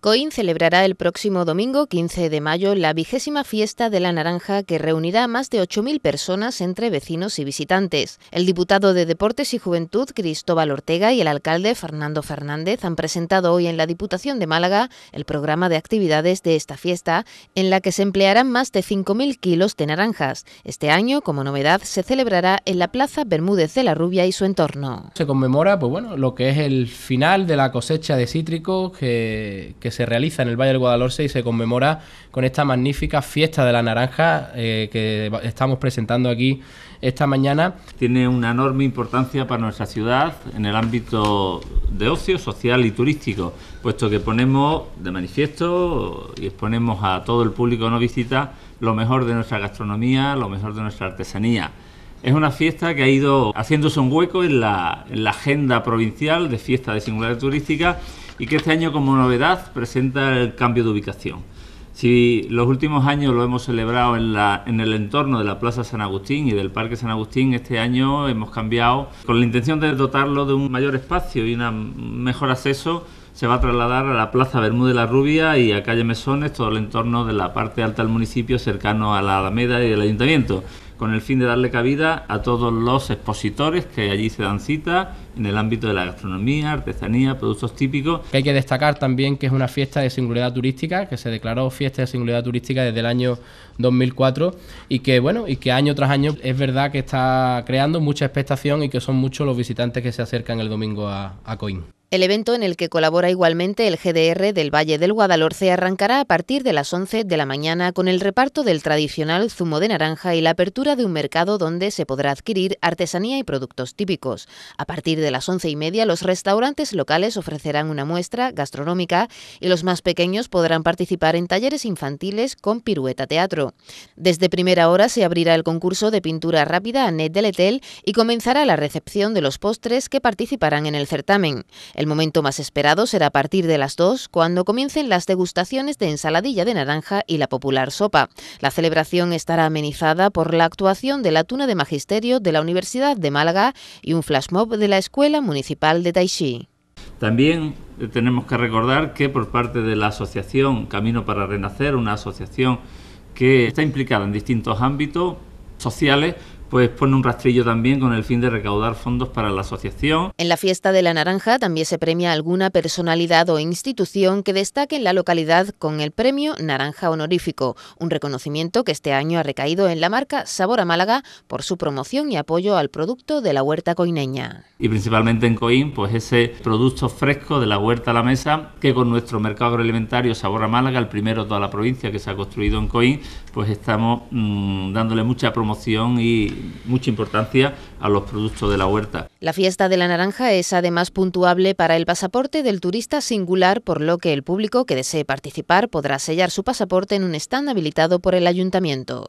COIN celebrará el próximo domingo 15 de mayo la vigésima fiesta de la naranja que reunirá a más de 8.000 personas entre vecinos y visitantes. El diputado de Deportes y Juventud Cristóbal Ortega y el alcalde Fernando Fernández han presentado hoy en la Diputación de Málaga el programa de actividades de esta fiesta en la que se emplearán más de 5.000 kilos de naranjas. Este año, como novedad, se celebrará en la Plaza Bermúdez de la Rubia y su entorno. Se conmemora pues bueno, lo que es el final de la cosecha de cítricos que, que que se realiza en el Valle del Guadalhorce y se conmemora con esta magnífica fiesta de la naranja eh, que estamos presentando aquí esta mañana. Tiene una enorme importancia para nuestra ciudad en el ámbito de ocio, social y turístico, puesto que ponemos de manifiesto y exponemos a todo el público no visita lo mejor de nuestra gastronomía, lo mejor de nuestra artesanía. Es una fiesta que ha ido haciéndose un hueco en la, agenda provincial de fiesta de singularidad turística y que este año como novedad presenta el cambio de ubicación. Si los últimos años lo hemos celebrado en, el entorno de la Plaza San Agustín y del Parque San Agustín, este año hemos cambiado con la intención de dotarlo de un mayor espacio y un mejor acceso. Se va a trasladar a la Plaza Bermúdez la Rubia y a Calle Mesones, todo el entorno de la parte alta del municipio cercano a la Alameda y del Ayuntamiento con el fin de darle cabida a todos los expositores que allí se dan cita en el ámbito de la gastronomía, artesanía, productos típicos. Hay que destacar también que es una fiesta de singularidad turística, que se declaró fiesta de singularidad turística desde el año 2004 y que bueno, y que año tras año es verdad que está creando mucha expectación y que son muchos los visitantes que se acercan el domingo a, a Coín. El evento en el que colabora igualmente el GDR del Valle del Guadalhorce arrancará a partir de las 11 de la mañana con el reparto del tradicional zumo de naranja y la apertura de un mercado donde se podrá adquirir artesanía y productos típicos. A partir de las 11 y media, los restaurantes locales ofrecerán una muestra gastronómica y los más pequeños podrán participar en talleres infantiles con pirueta teatro. Desde primera hora se abrirá el concurso de pintura rápida de Letel y comenzará la recepción de los postres que participarán en el certamen. El momento más esperado será a partir de las 2, cuando comiencen las degustaciones de ensaladilla de naranja y la popular sopa. La celebración estará amenizada por la actuación de la Tuna de Magisterio de la Universidad de Málaga y un flash mob de la Escuela Municipal de Taixí. También tenemos que recordar que por parte de la asociación Camino para Renacer, una asociación que está implicada en distintos ámbitos sociales, pues pone un rastrillo también con el fin de recaudar fondos para la asociación. En la fiesta de la naranja también se premia alguna personalidad o institución que destaque en la localidad con el premio Naranja Honorífico, un reconocimiento que este año ha recaído en la marca Sabor a Málaga por su promoción y apoyo al producto de la huerta coineña. Y principalmente en Coín, pues ese producto fresco de la huerta a la mesa que con nuestro mercado agroalimentario Sabor a Málaga, el primero de toda la provincia que se ha construido en Coín, pues estamos mm, dándole mucha promoción y mucha importancia a los productos de la huerta. La fiesta de la naranja es además puntuable para el pasaporte del turista singular, por lo que el público que desee participar podrá sellar su pasaporte en un stand habilitado por el ayuntamiento.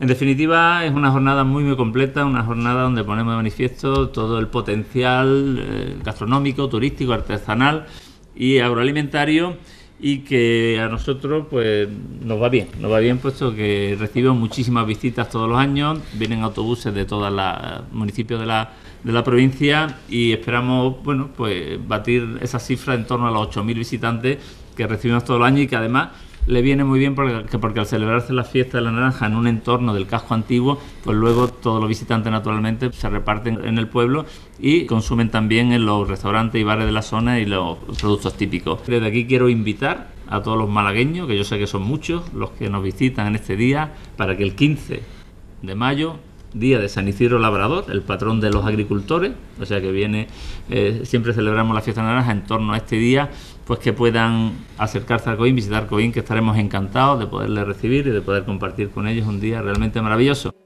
En definitiva, es una jornada muy muy completa, una jornada donde ponemos de manifiesto todo el potencial eh, gastronómico, turístico, artesanal y agroalimentario y que a nosotros pues nos va bien, nos va bien puesto que recibimos muchísimas visitas todos los años, vienen autobuses de todos los municipios de la, de la provincia y esperamos bueno pues batir esa cifra en torno a los 8.000 visitantes que recibimos todos los años y que además le viene muy bien porque, al celebrarse la fiesta de la naranja en un entorno del casco antiguo, pues luego todos los visitantes naturalmente se reparten en el pueblo y consumen también en los restaurantes y bares de la zona y los productos típicos. Desde aquí quiero invitar a todos los malagueños, que yo sé que son muchos los que nos visitan en este día, para que el 15 de mayo día de San Isidro Labrador, el patrón de los agricultores, o sea que viene, eh, siempre celebramos la fiesta naranja en torno a este día, pues que puedan acercarse a Coín, visitar Coín, que estaremos encantados de poderle recibir y de poder compartir con ellos un día realmente maravilloso.